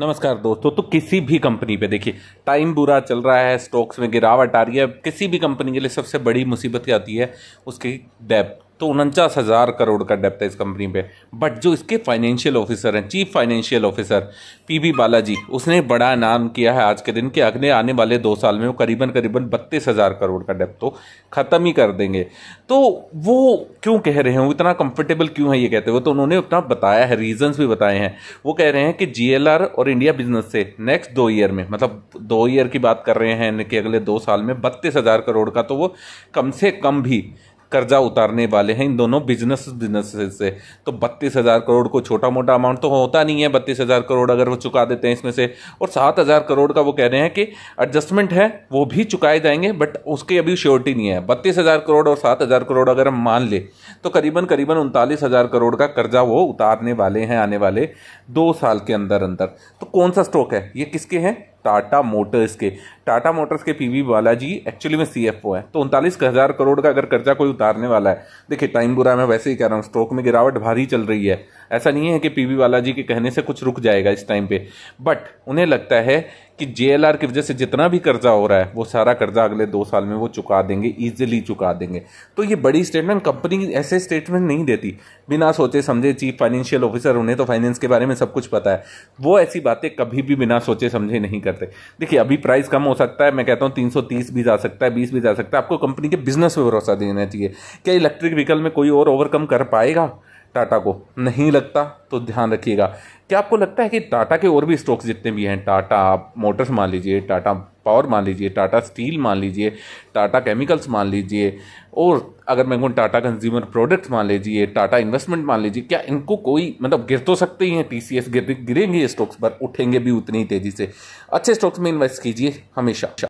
नमस्कार दोस्तों तो किसी भी कंपनी पे देखिए टाइम बुरा चल रहा है स्टॉक्स में गिरावट आ रही है किसी भी कंपनी के लिए सबसे बड़ी मुसीबत क्या आती है उसकी डेप्थ तो उनचास हज़ार करोड़ का डेप्ट है इस कंपनी पे बट जो इसके फाइनेंशियल ऑफिसर हैं chief financial officer PB Balaji उसने बड़ा नाम किया है आज के दिन के अगले आने वाले दो साल में वो करीबन करीबन बत्तीस हज़ार करोड़ का डेप्ट तो ख़त्म ही कर देंगे तो वो क्यों कह रहे हैं वो इतना कंफर्टेबल क्यों है ये कहते हुए तो उन्होंने अपना बताया है रीजन्स भी बताए हैं वो कह रहे हैं कि जी और इंडिया बिजनेस से नेक्स्ट दो ईयर में मतलब दो ईयर की बात कर रहे हैं कि अगले दो साल में बत्तीस हज़ार करोड़ का तो वो कम से कम भी कर्जा उतारने वाले हैं इन दोनों बिजनेस बिजनेस से तो बत्तीस हज़ार करोड़ को छोटा मोटा अमाउंट तो होता नहीं है बत्तीस हज़ार करोड़ अगर वो चुका देते हैं इसमें से और सात हज़ार करोड़ का वो कह रहे हैं कि एडजस्टमेंट है वो भी चुकाए जाएंगे बट उसके अभी श्योरिटी नहीं है बत्तीस हज़ार करोड़ और सात हज़ार करोड़ अगर हम मान लें तो करीबन करीबन उनतालीस हज़ार करोड़ का कर्जा वो उतारने वाले हैं आने वाले दो साल के अंदर अंदर तो कौन सा स्टॉक है ये किसके हैं टाटा मोटर्स के टाटा मोटर्स के पीवी बालाजी एक्चुअली में सीएफओ है तो उनतालीस हज़ार करोड़ का अगर कर्जा कोई उतारने वाला है देखिए टाइम बुरा मैं वैसे ही कह रहा हूँ स्टॉक में गिरावट भारी चल रही है ऐसा नहीं है कि पीवी बालाजी के कहने से कुछ रुक जाएगा इस टाइम पे बट उन्हें लगता है कि जे की वजह से जितना भी कर्जा हो रहा है वो सारा कर्जा अगले दो साल में वो चुका देंगे ईजिली चुका देंगे तो ये बड़ी स्टेटमेंट कंपनी ऐसे स्टेटमेंट नहीं देती बिना सोचे समझे चीफ फाइनेंशियल ऑफिसर उन्हें तो फाइनेंस के बारे में सब कुछ पता है वो ऐसी बातें कभी भी बिना सोचे समझे नहीं करते देखिए अभी प्राइस कम हो सकता है मैं कहता हूँ तीन भी जा सकता है बीस भी जा सकता है आपको कंपनी के बिजनेस पर भरोसा देना चाहिए क्या इलेक्ट्रिक व्हीकल में कोई और ओवरकम कर पाएगा टाटा को नहीं लगता तो ध्यान रखिएगा क्या आपको लगता है कि टाटा के और भी स्टॉक्स जितने भी हैं टाटा मोटर्स मान लीजिए टाटा पावर मान लीजिए टाटा स्टील मान लीजिए टाटा केमिकल्स मान लीजिए और अगर मैं कहूँ टाटा कंज्यूमर प्रोडक्ट्स मान लीजिए टाटा इन्वेस्टमेंट मान लीजिए क्या इनको कोई मतलब गिर तो सकते ही हैं टी सी एस गिरेंगे स्टॉक्स पर उठेंगे भी उतनी तेज़ी से अच्छे स्टॉक्स में इन्वेस्ट कीजिए हमेशा